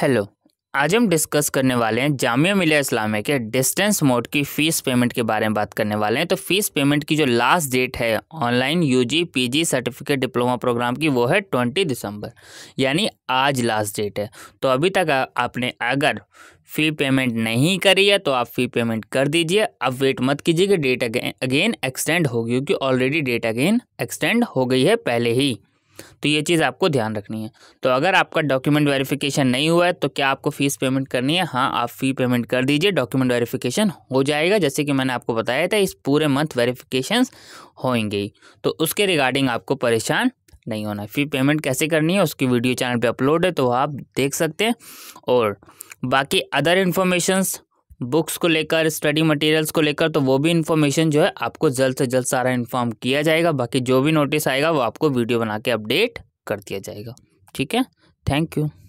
hello आज हम discuss करने वाले हैं जामिया मिलिया इस्लामिया के डिस्टेंस मोड की फ़ीस पेमेंट के बारे में बात करने वाले हैं तो फ़ीस पेमेंट की जो लास्ट डेट है online UG PG certificate diploma program की वो है ट्वेंटी दिसंबर यानी आज लास्ट डेट है तो अभी तक आपने अगर फ़ी पेमेंट नहीं करी है तो आप फ़ी पेमेंट कर दीजिए अब वेट मत कीजिए कि डेट अगेन अगेन एक्सटेंड होगी क्योंकि ऑलरेडी डेट अगेन एक्सटेंड हो गई है पहले ही तो ये चीज़ आपको ध्यान रखनी है तो अगर आपका डॉक्यूमेंट वेरिफिकेशन नहीं हुआ है तो क्या आपको फ़ीस पेमेंट करनी है हाँ आप फ़ी पेमेंट कर दीजिए डॉक्यूमेंट वेरिफिकेशन हो जाएगा जैसे कि मैंने आपको बताया था इस पूरे मंथ वेरिफिकेशन होंगे तो उसके रिगार्डिंग आपको परेशान नहीं होना है फी पेमेंट कैसे करनी है उसकी वीडियो चैनल पर अपलोड है तो आप देख सकते हैं और बाकी अदर इन्फॉर्मेशंस बुक्स को लेकर स्टडी मटेरियल्स को लेकर तो वो भी इन्फॉर्मेशन जो है आपको जल्द से जल्द सारा इन्फॉर्म किया जाएगा बाकी जो भी नोटिस आएगा वो आपको वीडियो बना के अपडेट कर दिया जाएगा ठीक है थैंक यू